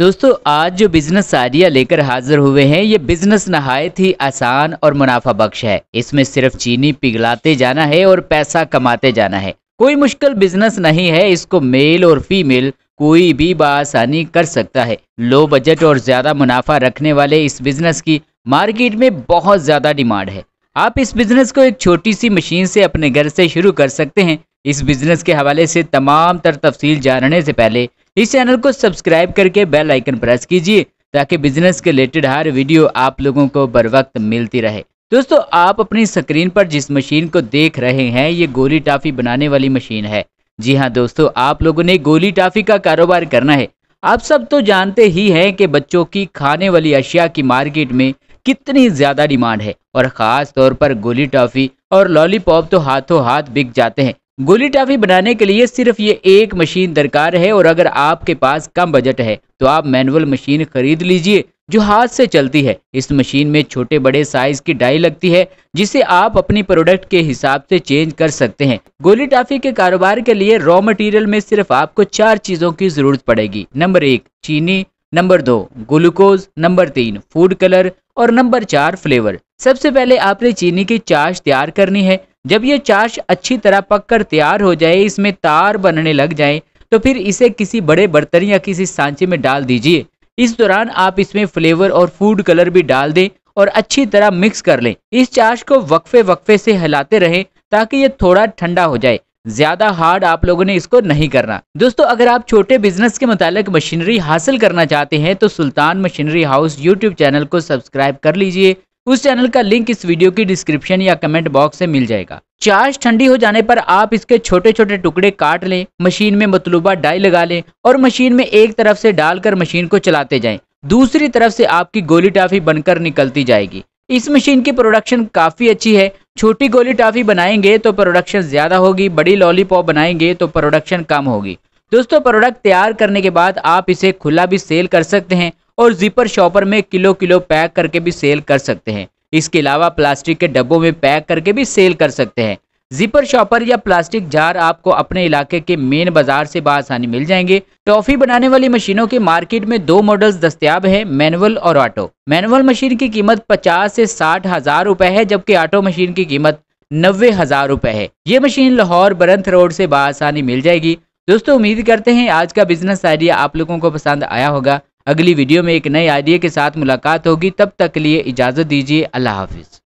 दोस्तों आज जो बिजनेस आइडिया लेकर हाजिर हुए हैं ये बिजनेस नहायत ही आसान और मुनाफा बख्श है इसमें सिर्फ चीनी पिघलाते जाना है और पैसा कमाते जाना है कोई मुश्किल बिजनेस नहीं है इसको मेल और फीमेल कोई भी बासानी कर सकता है लो बजट और ज्यादा मुनाफा रखने वाले इस बिजनेस की मार्केट में बहुत ज्यादा डिमांड है आप इस बिजनेस को एक छोटी सी मशीन से अपने घर से शुरू कर सकते हैं इस बिजनेस के हवाले से तमाम तर तफसील जानने से पहले इस चैनल को सब्सक्राइब करके बेल आइकन प्रेस कीजिए ताकि बिजनेस के रिलेटेड हर वीडियो आप लोगों को बर वक्त मिलती रहे दोस्तों आप अपनी स्क्रीन पर जिस मशीन को देख रहे हैं ये गोली टाफी बनाने वाली मशीन है जी हाँ दोस्तों आप लोगों ने गोली टाफी का कारोबार करना है आप सब तो जानते ही हैं कि बच्चों की खाने वाली अशिया की मार्केट में कितनी ज़्यादा डिमांड है और ख़ास तौर पर गोली टॉफ़ी और लॉलीपॉप तो हाथों हाथ बिक जाते हैं गोली टाफी बनाने के लिए सिर्फ ये एक मशीन दरकार है और अगर आपके पास कम बजट है तो आप मैनुअल मशीन खरीद लीजिए जो हाथ से चलती है इस मशीन में छोटे बड़े साइज की डाई लगती है जिसे आप अपनी प्रोडक्ट के हिसाब से चेंज कर सकते हैं गोली टाफी के कारोबार के लिए रॉ मटेरियल में सिर्फ आपको चार चीजों की जरूरत पड़ेगी नंबर एक चीनी नंबर दो ग्लूकोज नंबर तीन फूड कलर और नंबर चार फ्लेवर सबसे पहले आपने चीनी की चाश तैयार करनी है जब ये चाश अच्छी तरह पककर तैयार हो जाए इसमें तार बनने लग जाए तो फिर इसे किसी बड़े बर्तन या किसी सांचे में डाल दीजिए इस दौरान आप इसमें फ्लेवर और फूड कलर भी डाल दें और अच्छी तरह मिक्स कर लें इस चाश को वक्फे वक्फे से हिलाते रहें ताकि ये थोड़ा ठंडा हो जाए ज्यादा हार्ड आप लोगों ने इसको नहीं करना दोस्तों अगर आप छोटे बिजनेस के मुतालिक मशीनरी हासिल करना चाहते हैं तो Sultan machinery house YouTube channel को सब्सक्राइब कर लीजिए उस चैनल का लिंक इस वीडियो की डिस्क्रिप्शन या कमेंट बॉक्स से मिल जाएगा चाश ठंडी हो जाने पर आप इसके छोटे छोटे टुकड़े काट लें मशीन में मतलूबा डाई लगा लें और मशीन में एक तरफ से डालकर मशीन को चलाते जाएं दूसरी तरफ से आपकी गोली टाफी बनकर निकलती जाएगी इस मशीन की प्रोडक्शन काफ़ी अच्छी है छोटी गोली टाफी बनाएंगे तो प्रोडक्शन ज़्यादा होगी बड़ी लॉलीपॉप बनाएंगे तो प्रोडक्शन कम होगी दोस्तों प्रोडक्ट तैयार करने के बाद आप इसे खुला भी सेल कर सकते हैं और जिपर शॉपर में किलो किलो पैक करके भी सेल कर सकते हैं इसके अलावा प्लास्टिक के डब्बों में पैक करके भी सेल कर सकते हैं जिपर शॉपर या प्लास्टिक जार आपको अपने इलाके के मेन बाजार से बसानी मिल जाएंगे टॉफी बनाने वाली मशीनों के मार्केट में दो मॉडल्स दस्तियाब हैं मैनुअल और ऑटो मैनुअल मशीन की कीमत पचास से साठ हजार रुपए है जबकि ऑटो मशीन की कीमत नब्बे हजार रुपए है ये मशीन लाहौर बरंथ रोड से बसानी मिल जाएगी दोस्तों उम्मीद करते हैं आज का बिजनेस आइडिया आप लोगों को पसंद आया होगा अगली वीडियो में एक नए आइडिया के साथ मुलाकात होगी तब तक के लिए इजाज़त दीजिए अल्लाह हाफिज़